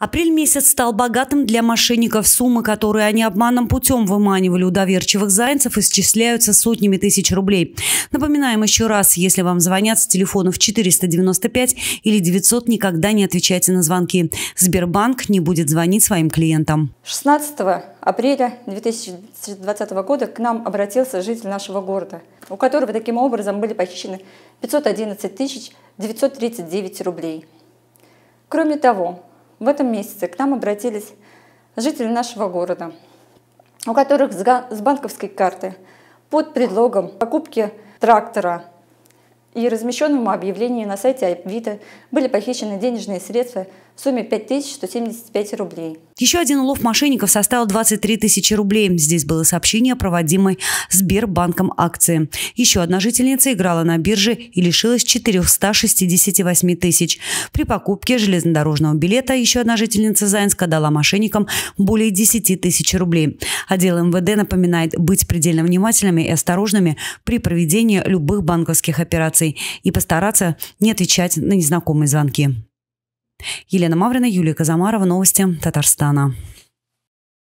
Апрель месяц стал богатым для мошенников. Суммы, которые они обманным путем выманивали у доверчивых зайцев, исчисляются сотнями тысяч рублей. Напоминаем еще раз, если вам звонят с телефонов 495 или 900, никогда не отвечайте на звонки. Сбербанк не будет звонить своим клиентам. 16 апреля 2020 года к нам обратился житель нашего города, у которого таким образом были похищены 511 939 рублей. Кроме того, в этом месяце к нам обратились жители нашего города, у которых с банковской карты под предлогом покупки трактора и размещенному объявлению на сайте Авито были похищены денежные средства в сумме 5175 рублей. Еще один улов мошенников составил 23 тысячи рублей. Здесь было сообщение о проводимой Сбербанком акции. Еще одна жительница играла на бирже и лишилась 468 тысяч. При покупке железнодорожного билета еще одна жительница Заинска дала мошенникам более 10 тысяч рублей. Отдел МВД напоминает быть предельно внимательными и осторожными при проведении любых банковских операций ситуаций и постараться не отвечать на незнакомые звонки. Елена Маврина, Юлия Казамарова, новости Татарстана.